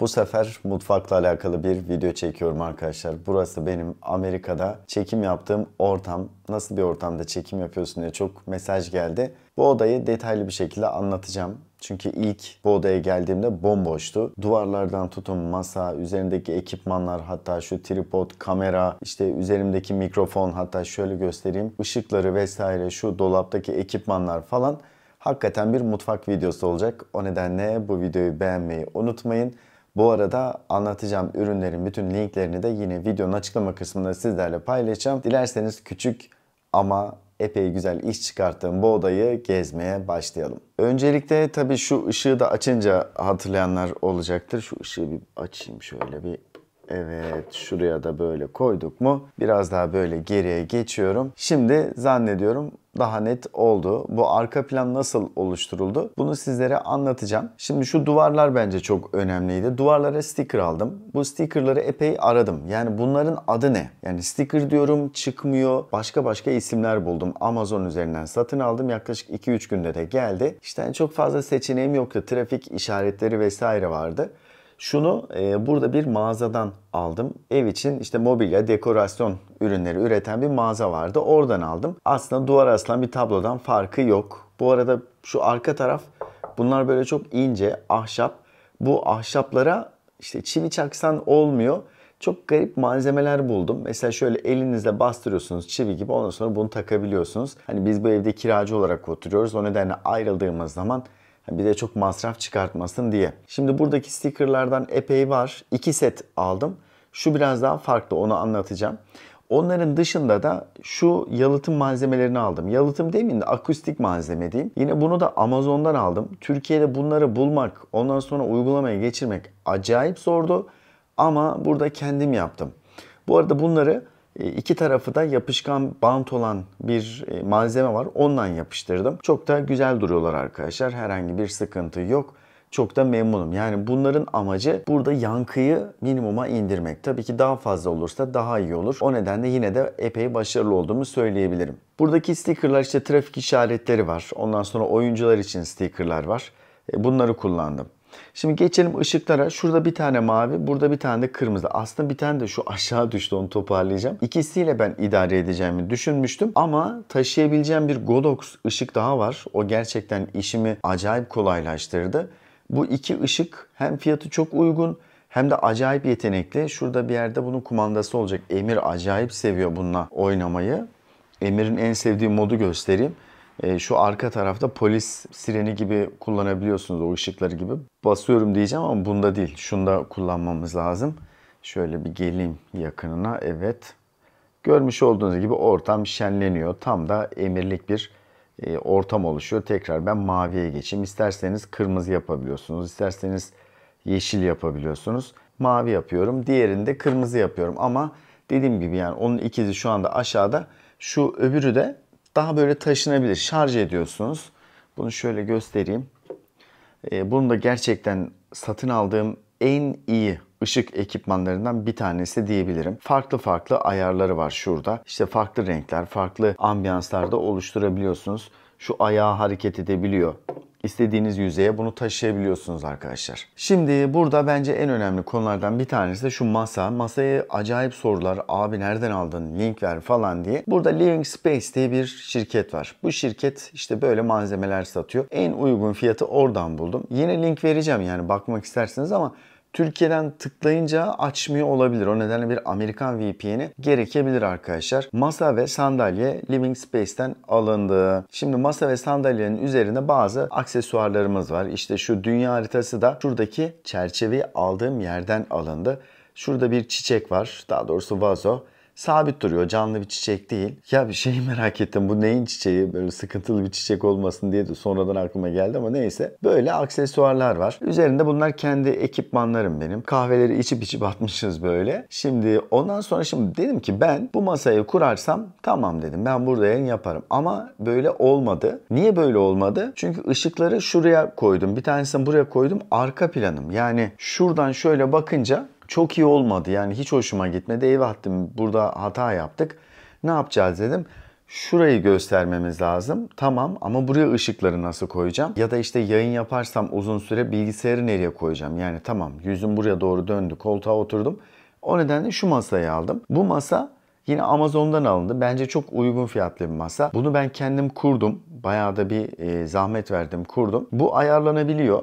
Bu sefer mutfakla alakalı bir video çekiyorum arkadaşlar. Burası benim Amerika'da çekim yaptığım ortam. Nasıl bir ortamda çekim yapıyorsun diye çok mesaj geldi. Bu odayı detaylı bir şekilde anlatacağım. Çünkü ilk bu odaya geldiğimde bomboştu. Duvarlardan tutun masa, üzerindeki ekipmanlar hatta şu tripod, kamera, işte üzerimdeki mikrofon hatta şöyle göstereyim. ışıkları vesaire şu dolaptaki ekipmanlar falan hakikaten bir mutfak videosu olacak. O nedenle bu videoyu beğenmeyi unutmayın. Bu arada anlatacağım ürünlerin bütün linklerini de yine videonun açıklama kısmında sizlerle paylaşacağım. Dilerseniz küçük ama epey güzel iş çıkarttığım bu odayı gezmeye başlayalım. Öncelikle tabii şu ışığı da açınca hatırlayanlar olacaktır. Şu ışığı bir açayım şöyle bir Evet şuraya da böyle koyduk mu biraz daha böyle geriye geçiyorum. Şimdi zannediyorum daha net oldu. Bu arka plan nasıl oluşturuldu? Bunu sizlere anlatacağım. Şimdi şu duvarlar bence çok önemliydi. Duvarlara sticker aldım. Bu stickerları epey aradım. Yani bunların adı ne? Yani sticker diyorum çıkmıyor. Başka başka isimler buldum. Amazon üzerinden satın aldım. Yaklaşık 2-3 günde de geldi. İşte yani çok fazla seçeneğim yoktu. Trafik işaretleri vesaire vardı. Şunu e, burada bir mağazadan aldım. Ev için işte mobilya, dekorasyon ürünleri üreten bir mağaza vardı. Oradan aldım. Aslında duvar aslan bir tablodan farkı yok. Bu arada şu arka taraf bunlar böyle çok ince ahşap. Bu ahşaplara işte çivi çaksan olmuyor. Çok garip malzemeler buldum. Mesela şöyle elinizle bastırıyorsunuz çivi gibi ondan sonra bunu takabiliyorsunuz. Hani biz bu evde kiracı olarak oturuyoruz. O nedenle ayrıldığımız zaman bir de çok masraf çıkartmasın diye. Şimdi buradaki stickerlardan epey var. 2 set aldım. Şu biraz daha farklı onu anlatacağım. Onların dışında da şu yalıtım malzemelerini aldım. Yalıtım demeyeyim de akustik malzeme diyeyim. Yine bunu da Amazon'dan aldım. Türkiye'de bunları bulmak, ondan sonra uygulamaya geçirmek acayip zordu. Ama burada kendim yaptım. Bu arada bunları e, iki tarafı da yapışkan bant olan bir e, malzeme var. Ondan yapıştırdım. Çok da güzel duruyorlar arkadaşlar. Herhangi bir sıkıntı yok çok da memnunum. Yani bunların amacı burada yankıyı minimuma indirmek. Tabii ki daha fazla olursa daha iyi olur. O nedenle yine de epey başarılı olduğumu söyleyebilirim. Buradaki stickerlar işte trafik işaretleri var. Ondan sonra oyuncular için stickerlar var. E, bunları kullandım. Şimdi geçelim ışıklara. Şurada bir tane mavi, burada bir tane de kırmızı. Aslında bir tane de şu aşağı düştü onu toparlayacağım. İkisiyle ben idare edeceğimi düşünmüştüm ama taşıyabileceğim bir Godox ışık daha var. O gerçekten işimi acayip kolaylaştırdı. Bu iki ışık hem fiyatı çok uygun hem de acayip yetenekli. Şurada bir yerde bunun kumandası olacak. Emir acayip seviyor bununla oynamayı. Emir'in en sevdiği modu göstereyim. Ee, şu arka tarafta polis sireni gibi kullanabiliyorsunuz o ışıkları gibi. Basıyorum diyeceğim ama bunda değil. Şunda kullanmamız lazım. Şöyle bir geleyim yakınına. Evet. Görmüş olduğunuz gibi ortam şenleniyor. Tam da emirlik bir e, ortam oluşuyor. Tekrar ben maviye geçeyim. İsterseniz kırmızı yapabiliyorsunuz. İsterseniz yeşil yapabiliyorsunuz. Mavi yapıyorum. Diğerinde kırmızı yapıyorum ama dediğim gibi yani onun ikizi şu anda aşağıda. Şu öbürü de daha böyle taşınabilir. Şarj ediyorsunuz. Bunu şöyle göstereyim. E, bunu da gerçekten satın aldığım en iyi ışık ekipmanlarından bir tanesi diyebilirim. Farklı farklı ayarları var şurada. İşte farklı renkler, farklı ambiyanslarda oluşturabiliyorsunuz şu ayağı hareket edebiliyor. İstediğiniz yüzeye bunu taşıyabiliyorsunuz arkadaşlar. Şimdi burada bence en önemli konulardan bir tanesi de şu masa. Masaya acayip sorular. Abi nereden aldın? Link ver falan diye. Burada Living Space diye bir şirket var. Bu şirket işte böyle malzemeler satıyor. En uygun fiyatı oradan buldum. Yine link vereceğim yani bakmak isterseniz ama Türkiye'den tıklayınca açmıyor olabilir. O nedenle bir Amerikan VPN'i gerekebilir arkadaşlar. Masa ve sandalye Living Space'ten alındı. Şimdi masa ve sandalyenin üzerinde bazı aksesuarlarımız var. İşte şu dünya haritası da şuradaki çerçeveyi aldığım yerden alındı. Şurada bir çiçek var. Daha doğrusu vazo sabit duruyor. Canlı bir çiçek değil. Ya bir şey merak ettim. Bu neyin çiçeği? Böyle sıkıntılı bir çiçek olmasın diye de sonradan aklıma geldi ama neyse. Böyle aksesuarlar var. Üzerinde bunlar kendi ekipmanlarım benim. Kahveleri içip içip atmışız böyle. Şimdi ondan sonra şimdi dedim ki ben bu masayı kurarsam tamam dedim. Ben burada yayın yaparım. Ama böyle olmadı. Niye böyle olmadı? Çünkü ışıkları şuraya koydum. Bir tanesini buraya koydum. Arka planım. Yani şuradan şöyle bakınca çok iyi olmadı. Yani hiç hoşuma gitmedi. Eyvah dedim burada hata yaptık. Ne yapacağız dedim. Şurayı göstermemiz lazım. Tamam ama buraya ışıkları nasıl koyacağım? Ya da işte yayın yaparsam uzun süre bilgisayarı nereye koyacağım? Yani tamam yüzüm buraya doğru döndü. Koltuğa oturdum. O nedenle şu masayı aldım. Bu masa Yine Amazon'dan alındı. Bence çok uygun fiyatlı bir masa. Bunu ben kendim kurdum. Bayağı da bir e, zahmet verdim, kurdum. Bu ayarlanabiliyor.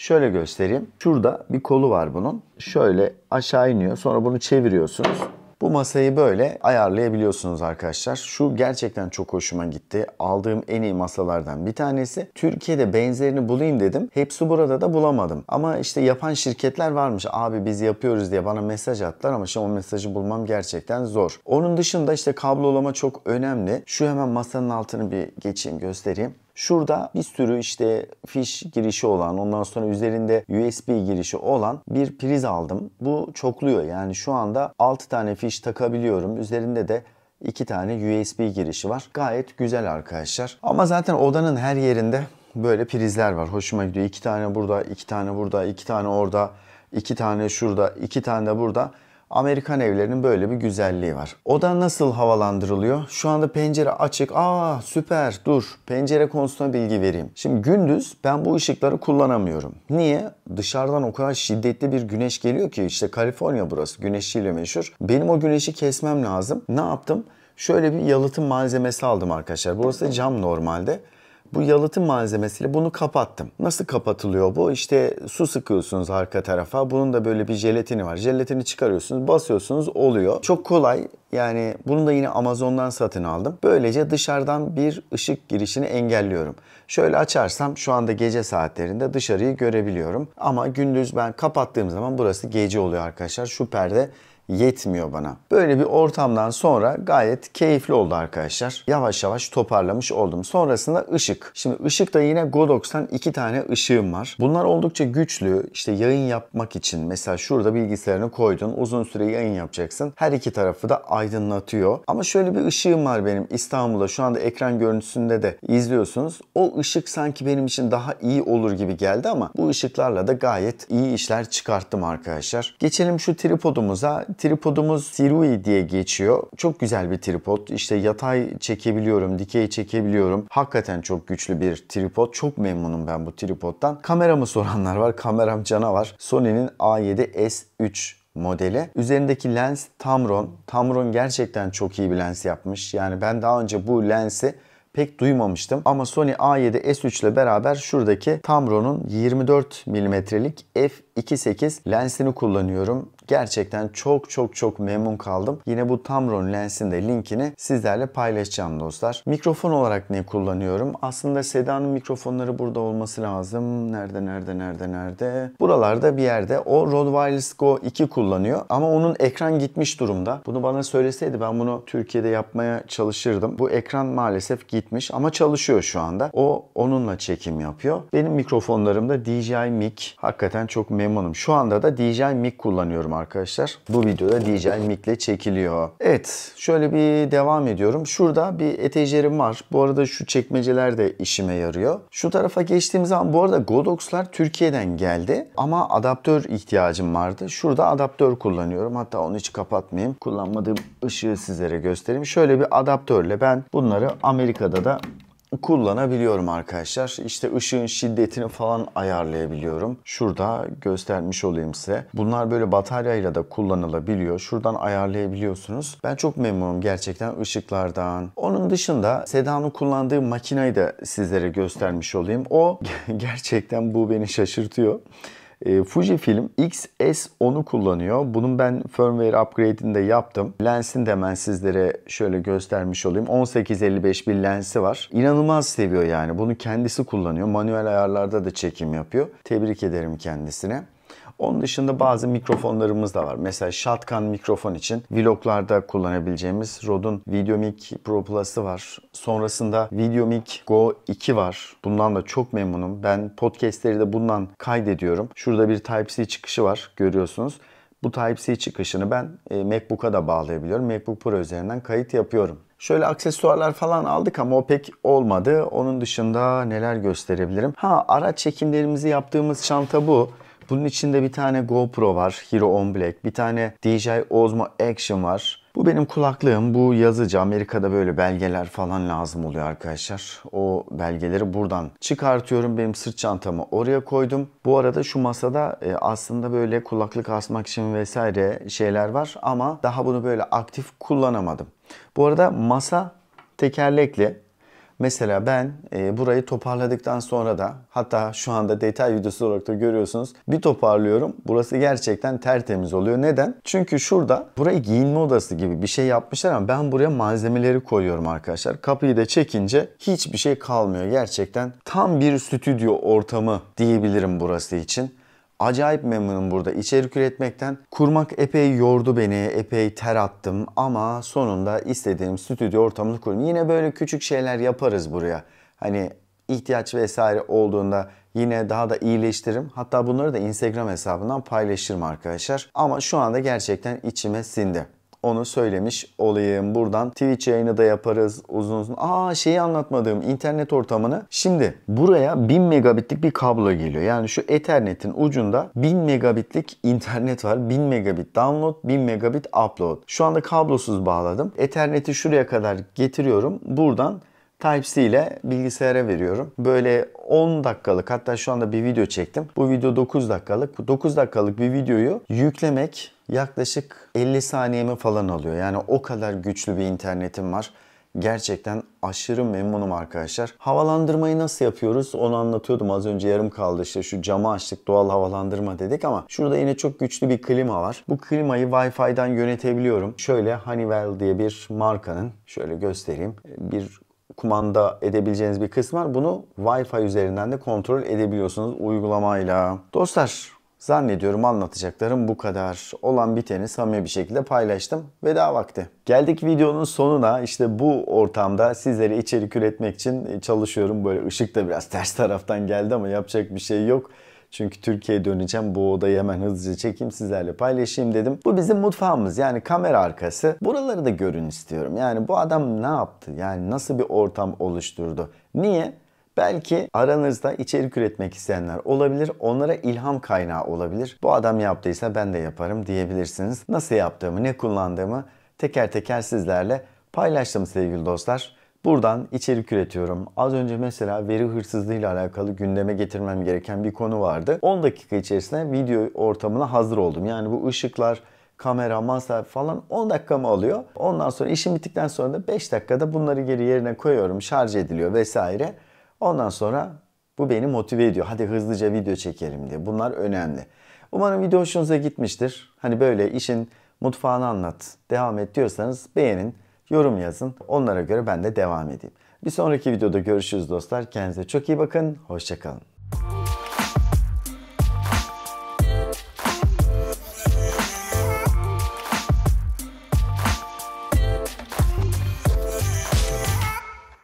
Şöyle göstereyim. Şurada bir kolu var bunun. Şöyle aşağı iniyor. Sonra bunu çeviriyorsunuz. Bu masayı böyle ayarlayabiliyorsunuz arkadaşlar. Şu gerçekten çok hoşuma gitti. Aldığım en iyi masalardan bir tanesi. Türkiye'de benzerini bulayım dedim. Hepsi burada da bulamadım. Ama işte yapan şirketler varmış. Abi biz yapıyoruz diye bana mesaj attılar ama şimdi o mesajı bulmam gerçekten zor. Onun dışında işte kablolama çok önemli. Şu hemen masanın altını bir geçeyim göstereyim. Şurada bir sürü işte fiş girişi olan ondan sonra üzerinde USB girişi olan bir priz aldım. Bu çokluyor yani şu anda 6 tane fiş takabiliyorum. Üzerinde de 2 tane USB girişi var. Gayet güzel arkadaşlar. Ama zaten odanın her yerinde böyle prizler var. Hoşuma gidiyor. 2 tane burada, 2 tane burada, 2 tane orada, 2 tane şurada, 2 tane de burada. Amerikan evlerinin böyle bir güzelliği var. Oda nasıl havalandırılıyor? Şu anda pencere açık. Aa süper dur pencere konusuna bilgi vereyim. Şimdi gündüz ben bu ışıkları kullanamıyorum. Niye? Dışarıdan o kadar şiddetli bir güneş geliyor ki işte Kaliforniya burası güneşiyle meşhur. Benim o güneşi kesmem lazım. Ne yaptım? Şöyle bir yalıtım malzemesi aldım arkadaşlar. Burası cam normalde bu yalıtım malzemesiyle bunu kapattım. Nasıl kapatılıyor bu? İşte su sıkıyorsunuz arka tarafa. Bunun da böyle bir jelatini var. Jelatini çıkarıyorsunuz, basıyorsunuz oluyor. Çok kolay. Yani bunu da yine Amazon'dan satın aldım. Böylece dışarıdan bir ışık girişini engelliyorum. Şöyle açarsam şu anda gece saatlerinde dışarıyı görebiliyorum. Ama gündüz ben kapattığım zaman burası gece oluyor arkadaşlar. Şu perde yetmiyor bana. Böyle bir ortamdan sonra gayet keyifli oldu arkadaşlar. Yavaş yavaş toparlamış oldum. Sonrasında ışık. Şimdi ışıkta yine Godox'tan iki tane ışığım var. Bunlar oldukça güçlü. İşte yayın yapmak için mesela şurada bilgisayarını koydun. Uzun süre yayın yapacaksın. Her iki tarafı da aydınlatıyor. Ama şöyle bir ışığım var benim İstanbul'da. Şu anda ekran görüntüsünde de izliyorsunuz. O ışık sanki benim için daha iyi olur gibi geldi ama bu ışıklarla da gayet iyi işler çıkarttım arkadaşlar. Geçelim şu tripodumuza. Tripodumuz Sirui diye geçiyor. Çok güzel bir tripod. İşte yatay çekebiliyorum, dikey çekebiliyorum. Hakikaten çok güçlü bir tripod. Çok memnunum ben bu tripoddan. Kameramı soranlar var. Kameram canavar. Sony'nin A7S3 modeli. Üzerindeki lens Tamron. Tamron gerçekten çok iyi bir lens yapmış. Yani ben daha önce bu lensi pek duymamıştım. Ama Sony A7S3 ile beraber şuradaki Tamron'un 24 milimetrelik f 2.8 lensini kullanıyorum. Gerçekten çok çok çok memnun kaldım. Yine bu Tamron lensinde linkini sizlerle paylaşacağım dostlar. Mikrofon olarak ne kullanıyorum? Aslında Seda'nın mikrofonları burada olması lazım. Nerede nerede nerede nerede? Buralarda bir yerde. O Rode Wireless Go 2 kullanıyor ama onun ekran gitmiş durumda. Bunu bana söyleseydi ben bunu Türkiye'de yapmaya çalışırdım. Bu ekran maalesef gitmiş ama çalışıyor şu anda. O onunla çekim yapıyor. Benim mikrofonlarım da DJI Mic. Hakikaten çok memnunum. Şu anda da DJI Mic kullanıyorum arkadaşlar. Bu videoda DJI Mic ile çekiliyor. Evet şöyle bir devam ediyorum. Şurada bir etejerim var. Bu arada şu çekmeceler de işime yarıyor. Şu tarafa geçtiğim zaman bu arada Godox'lar Türkiye'den geldi. Ama adaptör ihtiyacım vardı. Şurada adaptör kullanıyorum. Hatta onu hiç kapatmayayım. Kullanmadığım ışığı sizlere göstereyim. Şöyle bir adaptörle ben bunları Amerika'da da kullanabiliyorum arkadaşlar. İşte ışığın şiddetini falan ayarlayabiliyorum. Şurada göstermiş olayım size. Bunlar böyle bataryayla da kullanılabiliyor. Şuradan ayarlayabiliyorsunuz. Ben çok memnunum gerçekten ışıklardan. Onun dışında Seda'nın kullandığı makinayı da sizlere göstermiş olayım. O gerçekten bu beni şaşırtıyor. E, Fujifilm XS10'u kullanıyor. Bunun ben firmware upgrade'ini de yaptım. Lensin de hemen sizlere şöyle göstermiş olayım. 1855 bir lensi var. İnanılmaz seviyor yani. Bunu kendisi kullanıyor. Manuel ayarlarda da çekim yapıyor. Tebrik ederim kendisine. Onun dışında bazı mikrofonlarımız da var. Mesela shotgun mikrofon için vloglarda kullanabileceğimiz Rode'un Videomic Pro Plus'ı var. Sonrasında Videomic Go 2 var. Bundan da çok memnunum. Ben podcastleri de bundan kaydediyorum. Şurada bir Type-C çıkışı var görüyorsunuz. Bu Type-C çıkışını ben e, MacBook'a da bağlayabiliyorum. MacBook Pro üzerinden kayıt yapıyorum. Şöyle aksesuarlar falan aldık ama o pek olmadı. Onun dışında neler gösterebilirim? Ha araç çekimlerimizi yaptığımız çanta bu. Bunun içinde bir tane GoPro var, Hero 10 Black, bir tane DJI Osmo Action var. Bu benim kulaklığım. Bu yazıcı. Amerika'da böyle belgeler falan lazım oluyor arkadaşlar. O belgeleri buradan çıkartıyorum. Benim sırt çantamı oraya koydum. Bu arada şu masada e, aslında böyle kulaklık asmak için vesaire şeyler var. Ama daha bunu böyle aktif kullanamadım. Bu arada masa tekerlekli. Mesela ben e, burayı toparladıktan sonra da hatta şu anda detay videosu olarak da görüyorsunuz. Bir toparlıyorum. Burası gerçekten tertemiz oluyor. Neden? Çünkü şurada burayı giyinme odası gibi bir şey yapmışlar ama ben buraya malzemeleri koyuyorum arkadaşlar. Kapıyı da çekince hiçbir şey kalmıyor. Gerçekten tam bir stüdyo ortamı diyebilirim burası için. Acayip memnunum burada içerik üretmekten. Kurmak epey yordu beni, epey ter attım ama sonunda istediğim stüdyo ortamını kurdum. Yine böyle küçük şeyler yaparız buraya. Hani ihtiyaç vesaire olduğunda yine daha da iyileştiririm. Hatta bunları da Instagram hesabından paylaşırım arkadaşlar. Ama şu anda gerçekten içime sindi. Onu söylemiş olayım buradan. Twitch yayını da yaparız uzun uzun. Aa şeyi anlatmadığım internet ortamını. Şimdi buraya 1000 megabitlik bir kablo geliyor. Yani şu Ethernet'in ucunda 1000 megabitlik internet var. 1000 megabit download, 1000 megabit upload. Şu anda kablosuz bağladım. Ethernet'i şuraya kadar getiriyorum. Buradan Type-C ile bilgisayara veriyorum. Böyle 10 dakikalık hatta şu anda bir video çektim. Bu video 9 dakikalık. Bu 9 dakikalık bir videoyu yüklemek yaklaşık 50 saniyemi falan alıyor. Yani o kadar güçlü bir internetim var. Gerçekten aşırı memnunum arkadaşlar. Havalandırmayı nasıl yapıyoruz onu anlatıyordum az önce yarım kaldı işte şu camı açtık doğal havalandırma dedik ama şurada yine çok güçlü bir klima var. Bu klimayı Wi-Fi'den yönetebiliyorum. Şöyle Honeywell diye bir markanın şöyle göstereyim bir kumanda edebileceğiniz bir kısım var. Bunu Wi-Fi üzerinden de kontrol edebiliyorsunuz uygulamayla. Dostlar Zannediyorum anlatacaklarım bu kadar. Olan biteni samimi bir şekilde paylaştım. Veda vakti. Geldik videonun sonuna. İşte bu ortamda sizlere içerik üretmek için e, çalışıyorum. Böyle ışık da biraz ters taraftan geldi ama yapacak bir şey yok. Çünkü Türkiye'ye döneceğim. Bu odayı hemen hızlıca çekeyim sizlerle paylaşayım dedim. Bu bizim mutfağımız yani kamera arkası. Buraları da görün istiyorum. Yani bu adam ne yaptı? Yani nasıl bir ortam oluşturdu? Niye? Belki aranızda içerik üretmek isteyenler olabilir. Onlara ilham kaynağı olabilir. Bu adam yaptıysa ben de yaparım diyebilirsiniz. Nasıl yaptığımı, ne kullandığımı teker teker sizlerle paylaştım sevgili dostlar. Buradan içerik üretiyorum. Az önce mesela veri hırsızlığıyla alakalı gündeme getirmem gereken bir konu vardı. 10 dakika içerisinde video ortamına hazır oldum. Yani bu ışıklar, kamera, masa falan 10 dakika mı alıyor. Ondan sonra işim bittikten sonra da 5 dakikada bunları geri yerine koyuyorum. Şarj ediliyor vesaire. Ondan sonra bu beni motive ediyor. Hadi hızlıca video çekelim diye. Bunlar önemli. Umarım video hoşunuza gitmiştir. Hani böyle işin mutfağını anlat, devam et diyorsanız beğenin, yorum yazın. Onlara göre ben de devam edeyim. Bir sonraki videoda görüşürüz dostlar. Kendinize çok iyi bakın. Hoşçakalın.